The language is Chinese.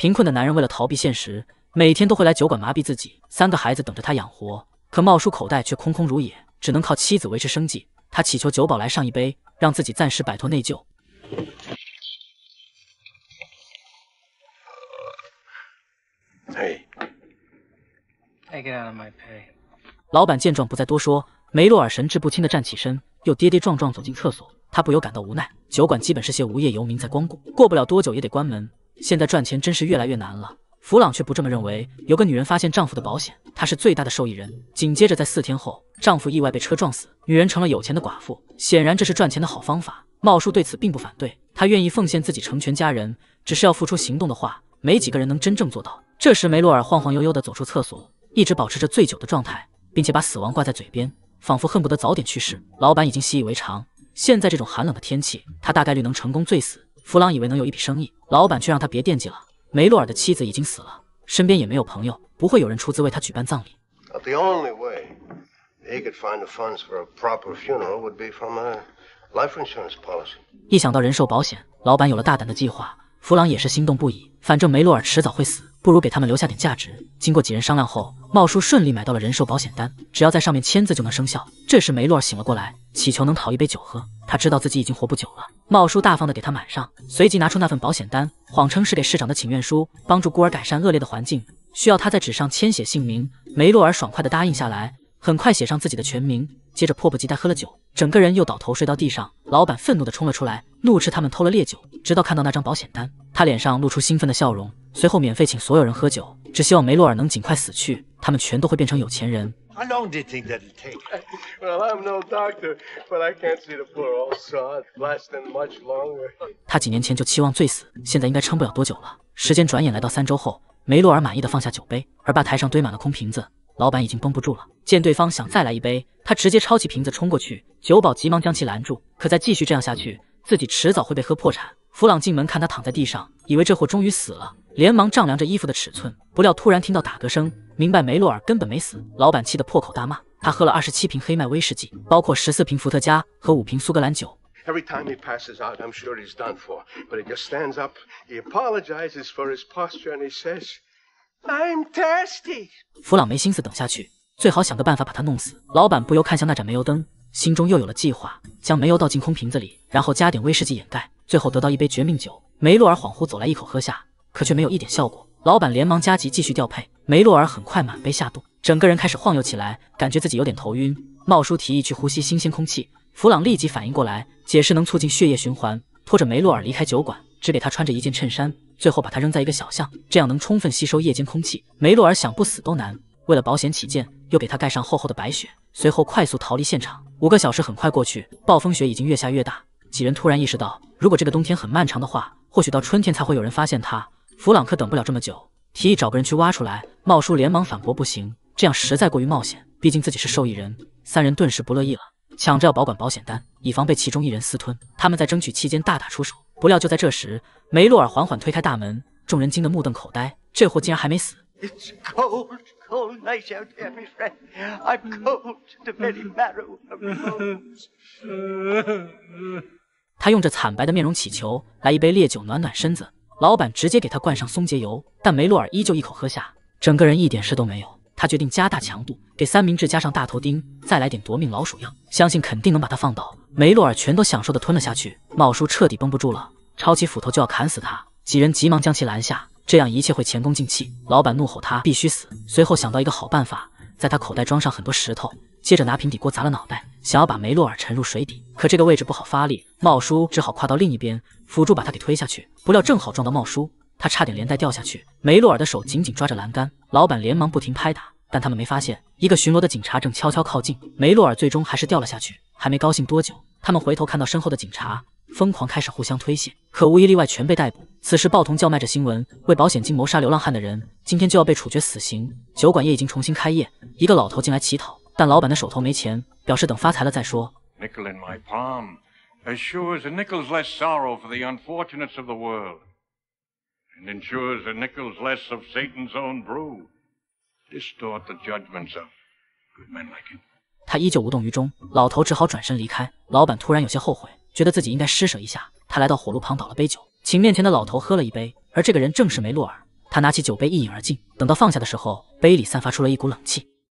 贫困的男人为了逃避现实，每天都会来酒馆麻痹自己。三个孩子等着他养活，可茂叔口袋却空空如也，只能靠妻子维持生计。他祈求酒保来上一杯，让自己暂时摆脱内疚。嘿，I get out of my pay。老板见状不再多说。梅洛尔神志不清的站起身，又跌跌撞撞走进厕所。他不由感到无奈，酒馆基本是些无业游民在光顾，过不了多久也得关门。现在赚钱真是越来越难了，弗朗却不这么认为。有个女人发现丈夫的保险，她是最大的受益人。紧接着，在四天后，丈夫意外被车撞死，女人成了有钱的寡妇。显然这是赚钱的好方法。茂叔对此并不反对，他愿意奉献自己成全家人，只是要付出行动的话，没几个人能真正做到。这时梅洛尔晃晃悠悠地走出厕所，一直保持着醉酒的状态，并且把死亡挂在嘴边，仿佛恨不得早点去世。老板已经习以为常，现在这种寒冷的天气，他大概率能成功醉死。弗朗以为能有一笔生意，老板却让他别惦记了。梅洛尔的妻子已经死了，身边也没有朋友，不会有人出资为他举办葬礼。一想到人寿保险，老板有了大胆的计划，弗朗也是心动不已。反正梅洛尔迟早会死。不如给他们留下点价值。经过几人商量后，茂叔顺利买到了人寿保险单，只要在上面签字就能生效。这时梅洛尔醒了过来，祈求能讨一杯酒喝。他知道自己已经活不久了。茂叔大方的给他满上，随即拿出那份保险单，谎称是给市长的请愿书，帮助孤儿改善恶劣的环境，需要他在纸上签写姓名。梅洛尔爽快的答应下来，很快写上自己的全名，接着迫不及待喝了酒，整个人又倒头睡到地上。老板愤怒的冲了出来，怒斥他们偷了烈酒，直到看到那张保险单，他脸上露出兴奋的笑容。随后免费请所有人喝酒，只希望梅洛尔能尽快死去，他们全都会变成有钱人。他几年前就期望醉死，现在应该撑不了多久了。时间转眼来到三周后，梅洛尔满意的放下酒杯，而吧台上堆满了空瓶子，老板已经绷不住了。见对方想再来一杯，他直接抄起瓶子冲过去，酒保急忙将其拦住，可再继续这样下去。自己迟早会被喝破产。弗朗进门看他躺在地上，以为这货终于死了，连忙丈量着衣服的尺寸。不料突然听到打嗝声，明白梅洛尔根本没死。老板气得破口大骂，他喝了27瓶黑麦威士忌，包括14瓶伏特加和5瓶苏格兰酒。Every time he passes out, I'm sure he's done for. But he just stands up. He apologizes for his posture and he says, "I'm thirsty." 弗朗没心思等下去，最好想个办法把他弄死。老板不由看向那盏煤油灯，心中又有了计划，将煤油倒进空瓶子里，然后加点威士忌掩盖，最后得到一杯绝命酒。梅洛尔恍惚走来，一口喝下，可却没有一点效果。老板连忙加急继续调配，梅洛尔很快满杯下肚，整个人开始晃悠起来，感觉自己有点头晕。茂叔提议去呼吸新鲜空气，弗朗立即反应过来，解释能促进血液循环，拖着梅洛尔离开酒馆，只给他穿着一件衬衫，最后把他扔在一个小巷，这样能充分吸收夜间空气。梅洛尔想不死都难。为了保险起见，又给他盖上厚厚的白雪。随后快速逃离现场。五个小时很快过去，暴风雪已经越下越大。几人突然意识到，如果这个冬天很漫长的话，或许到春天才会有人发现他。弗朗克等不了这么久，提议找个人去挖出来。茂叔连忙反驳，不行，这样实在过于冒险，毕竟自己是受益人。三人顿时不乐意了，抢着要保管保险单，以防被其中一人私吞。他们在争取期间大打出手，不料就在这时，梅洛尔缓缓推开大门，众人惊得目瞪口呆，这货竟然还没死！他用着惨白的面容乞求来一杯烈酒暖暖身子，老板直接给他灌上松节油，但梅洛尔依旧一口喝下，整个人一点事都没有。他决定加大强度，给三明治加上大头钉，再来点夺命老鼠药，相信肯定能把他放倒。梅洛尔全都享受的吞了下去，茂叔彻底绷不住了，抄起斧头就要砍死他，几人急忙将其拦下。这样一切会前功尽弃。老板怒吼：“他必须死。”随后想到一个好办法，在他口袋装上很多石头，接着拿平底锅砸了脑袋，想要把梅洛尔沉入水底。可这个位置不好发力，茂叔只好跨到另一边，辅助把他给推下去。不料正好撞到茂叔，他差点连带掉下去。梅洛尔的手紧紧抓着栏杆，老板连忙不停拍打，但他们没发现一个巡逻的警察正悄悄靠近。梅洛尔最终还是掉了下去。还没高兴多久，他们回头看到身后的警察，疯狂开始互相推卸，可无一例外全被逮捕。此时，报童叫卖着新闻：为保险金谋杀流浪汉的人，今天就要被处决死刑。酒馆也已经重新开业。一个老头进来乞讨，但老板的手头没钱，表示等发财了再说。他依旧无动于衷，老头只好转身离开。老板突然有些后悔，觉得自己应该施舍一下。他来到火炉旁倒了杯酒。请面前的老头喝了一杯，而这个人正是梅洛尔。他拿起酒杯一饮而尽，等到放下的时候，杯里散发出了一股冷气。